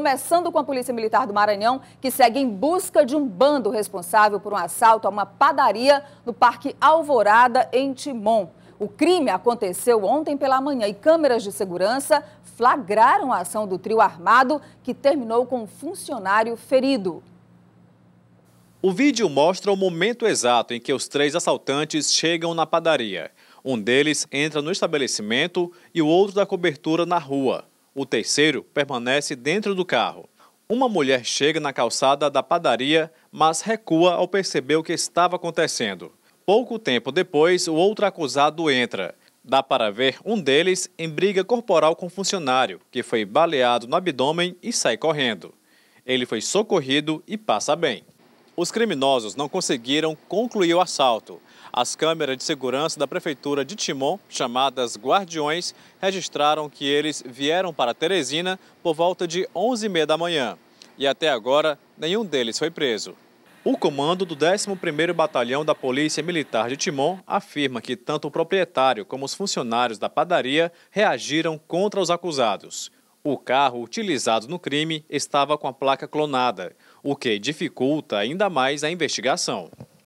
Começando com a Polícia Militar do Maranhão, que segue em busca de um bando responsável por um assalto a uma padaria no Parque Alvorada, em Timon. O crime aconteceu ontem pela manhã e câmeras de segurança flagraram a ação do trio armado, que terminou com um funcionário ferido. O vídeo mostra o momento exato em que os três assaltantes chegam na padaria. Um deles entra no estabelecimento e o outro da cobertura na rua. O terceiro permanece dentro do carro. Uma mulher chega na calçada da padaria, mas recua ao perceber o que estava acontecendo. Pouco tempo depois, o outro acusado entra. Dá para ver um deles em briga corporal com o funcionário, que foi baleado no abdômen e sai correndo. Ele foi socorrido e passa bem. Os criminosos não conseguiram concluir o assalto. As câmeras de segurança da prefeitura de Timon, chamadas Guardiões, registraram que eles vieram para Teresina por volta de 11h30 da manhã. E até agora, nenhum deles foi preso. O comando do 11º Batalhão da Polícia Militar de Timon afirma que tanto o proprietário como os funcionários da padaria reagiram contra os acusados. O carro utilizado no crime estava com a placa clonada, o que dificulta ainda mais a investigação.